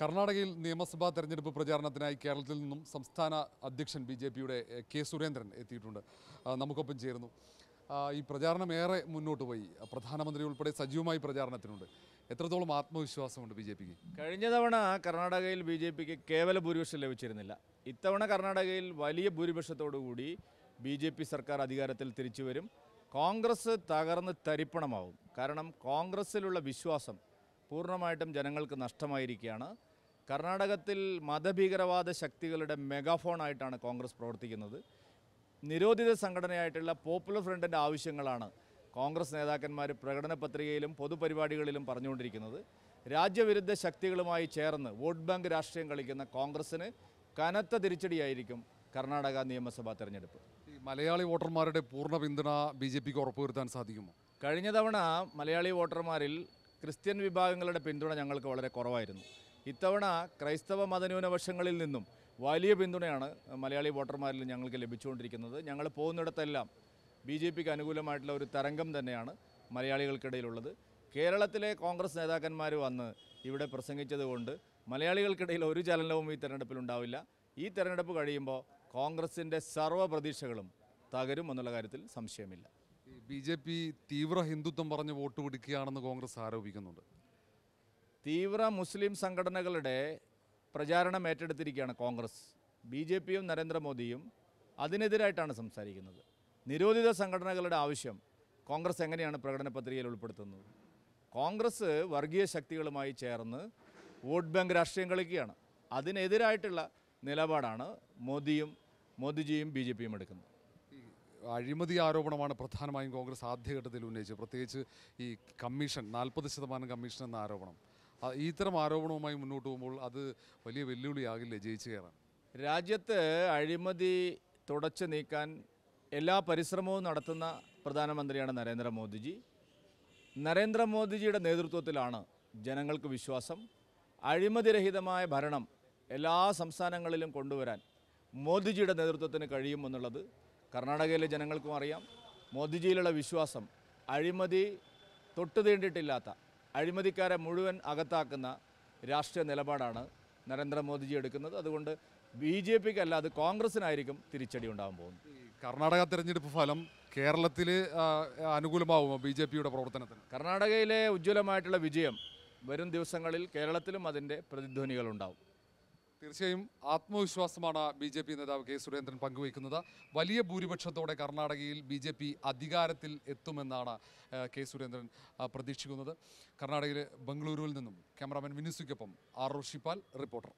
കർണാടകയിൽ നിയമസഭാ തെരഞ്ഞെടുപ്പ് പ്രചാരണത്തിനായി കേരളത്തിൽ നിന്നും സംസ്ഥാന അധ്യക്ഷൻ ബി ജെ പിയുടെ കെ സുരേന്ദ്രൻ എത്തിയിട്ടുണ്ട് നമുക്കൊപ്പം ചേരുന്നു ഈ പ്രചാരണം ഏറെ മുന്നോട്ട് പോയി പ്രധാനമന്ത്രി ഉൾപ്പെടെ സജീവമായി പ്രചാരണത്തിനുണ്ട് എത്രത്തോളം ആത്മവിശ്വാസമുണ്ട് ബി ജെ പിക്ക് കഴിഞ്ഞ തവണ കർണാടകയിൽ ബി ജെ പിക്ക് കേവല ഭൂരിപക്ഷം ലഭിച്ചിരുന്നില്ല ഇത്തവണ കർണാടകയിൽ വലിയ ഭൂരിപക്ഷത്തോടുകൂടി ബി ജെ പി സർക്കാർ അധികാരത്തിൽ തിരിച്ചു വരും കോൺഗ്രസ് തകർന്ന് തരിപ്പണമാവും കാരണം കോൺഗ്രസ്സിലുള്ള വിശ്വാസം പൂർണ്ണമായിട്ടും ജനങ്ങൾക്ക് നഷ്ടമായിരിക്കുകയാണ് കർണാടകത്തിൽ മതഭീകരവാദ ശക്തികളുടെ മെഗാഫോണായിട്ടാണ് കോൺഗ്രസ് പ്രവർത്തിക്കുന്നത് നിരോധിത സംഘടനയായിട്ടുള്ള പോപ്പുലർ ഫ്രണ്ടിൻ്റെ ആവശ്യങ്ങളാണ് കോൺഗ്രസ് നേതാക്കന്മാർ പ്രകടന പത്രികയിലും പൊതുപരിപാടികളിലും പറഞ്ഞുകൊണ്ടിരിക്കുന്നത് രാജ്യവിരുദ്ധ ശക്തികളുമായി ചേർന്ന് വോട്ട് ബാങ്ക് രാഷ്ട്രീയം കളിക്കുന്ന കോൺഗ്രസ്സിന് കനത്ത തിരിച്ചടിയായിരിക്കും കർണാടക നിയമസഭാ തെരഞ്ഞെടുപ്പ് ഈ മലയാളി വോട്ടർമാരുടെ പൂർണ്ണ പിന്തുണ ബി ജെ പിക്ക് ഉറപ്പുവരുത്താൻ സാധിക്കുമോ കഴിഞ്ഞ തവണ മലയാളി വോട്ടർമാരിൽ ക്രിസ്ത്യൻ വിഭാഗങ്ങളുടെ പിന്തുണ ഞങ്ങൾക്ക് വളരെ കുറവായിരുന്നു ഇത്തവണ ക്രൈസ്തവ മതന്യൂനപക്ഷങ്ങളിൽ നിന്നും വലിയ പിന്തുണയാണ് മലയാളി വോട്ടർമാരിൽ ഞങ്ങൾക്ക് ലഭിച്ചുകൊണ്ടിരിക്കുന്നത് ഞങ്ങൾ പോകുന്നിടത്തെല്ലാം ബി ജെ പിക്ക് അനുകൂലമായിട്ടുള്ള ഒരു തരംഗം തന്നെയാണ് മലയാളികൾക്കിടയിലുള്ളത് കേരളത്തിലെ കോൺഗ്രസ് നേതാക്കന്മാർ വന്ന് ഇവിടെ പ്രസംഗിച്ചതുകൊണ്ട് മലയാളികൾക്കിടയിൽ ഒരു ചലനവും ഈ തെരഞ്ഞെടുപ്പിൽ ഉണ്ടാവില്ല ഈ തെരഞ്ഞെടുപ്പ് കഴിയുമ്പോൾ കോൺഗ്രസിൻ്റെ സർവ്വ പ്രതീക്ഷകളും തകരും എന്നുള്ള കാര്യത്തിൽ സംശയമില്ല ബി ജെ പി തീവ്ര ഹിന്ദുത്വം പറഞ്ഞ് വോട്ട് പിടിക്കുകയാണെന്ന് കോൺഗ്രസ് ആരോപിക്കുന്നുണ്ട് തീവ്ര മുസ്ലിം സംഘടനകളുടെ പ്രചാരണം ഏറ്റെടുത്തിരിക്കുകയാണ് കോൺഗ്രസ് ബി ജെ പിയും നരേന്ദ്രമോദിയും അതിനെതിരായിട്ടാണ് സംസാരിക്കുന്നത് നിരോധിത സംഘടനകളുടെ ആവശ്യം കോൺഗ്രസ് എങ്ങനെയാണ് പ്രകടന പത്രികയിൽ ഉൾപ്പെടുത്തുന്നത് കോൺഗ്രസ് വർഗീയ ശക്തികളുമായി ചേർന്ന് വോട്ട് ബാങ്ക് രാഷ്ട്രീയം കളിക്കുകയാണ് അതിനെതിരായിട്ടുള്ള നിലപാടാണ് മോദിയും മോദിജിയും ബി ജെ പിയും എടുക്കുന്നത് അഴിമതി ആരോപണമാണ് പ്രധാനമായും കോൺഗ്രസ് ആദ്യഘട്ടത്തിൽ ഉന്നയിച്ചത് പ്രത്യേകിച്ച് ഈ കമ്മീഷൻ നാൽപ്പത് ശതമാനം കമ്മീഷൻ എന്ന ആരോപണം ഇത്തരം ആരോപണവുമായി മുന്നോട്ട് പോകുമ്പോൾ അത് വലിയ വെല്ലുവിളിയാകില്ലേ ജയിച്ചു കയറാൻ രാജ്യത്ത് അഴിമതി തുടച്ചു നീക്കാൻ എല്ലാ പരിശ്രമവും നടത്തുന്ന പ്രധാനമന്ത്രിയാണ് നരേന്ദ്രമോദിജി നരേന്ദ്രമോദിജിയുടെ നേതൃത്വത്തിലാണ് ജനങ്ങൾക്ക് വിശ്വാസം അഴിമതിരഹിതമായ ഭരണം എല്ലാ സംസ്ഥാനങ്ങളിലും കൊണ്ടുവരാൻ മോദിജിയുടെ നേതൃത്വത്തിന് കഴിയുമെന്നുള്ളത് കർണാടകയിലെ ജനങ്ങൾക്കും അറിയാം മോദിജിയിലുള്ള വിശ്വാസം അഴിമതി തൊട്ടു തീണ്ടിട്ടില്ലാത്ത അഴിമതിക്കാരെ മുഴുവൻ അകത്താക്കുന്ന രാഷ്ട്രീയ നിലപാടാണ് നരേന്ദ്രമോദിജി എടുക്കുന്നത് അതുകൊണ്ട് ബി ജെ പിക്ക് അല്ലാതെ കോൺഗ്രസിനായിരിക്കും തിരിച്ചടി ഉണ്ടാകാൻ പോകുന്നത് കർണാടക തെരഞ്ഞെടുപ്പ് ഫലം കേരളത്തിൽ അനുകൂലമാകുമോ ബി ജെ പിയുടെ പ്രവർത്തനത്തിന് കർണാടകയിലെ ഉജ്ജ്വലമായിട്ടുള്ള വിജയം വരും ദിവസങ്ങളിൽ കേരളത്തിലും അതിൻ്റെ പ്രതിധ്വനികളുണ്ടാവും തീർച്ചയായും ആത്മവിശ്വാസമാണ് ബി ജെ പി നേതാവ് കെ സുരേന്ദ്രൻ പങ്കുവയ്ക്കുന്നത് വലിയ ഭൂരിപക്ഷത്തോടെ കർണാടകയിൽ ബി ജെ പി അധികാരത്തിൽ എത്തുമെന്നാണ് കെ സുരേന്ദ്രൻ പ്രതീക്ഷിക്കുന്നത് കർണാടകയിലെ ബംഗളൂരുവിൽ നിന്നും ക്യാമറാമാൻ വിനുസുക്കൊപ്പം ആർ റോഷിപ്പാൽ റിപ്പോർട്ടർ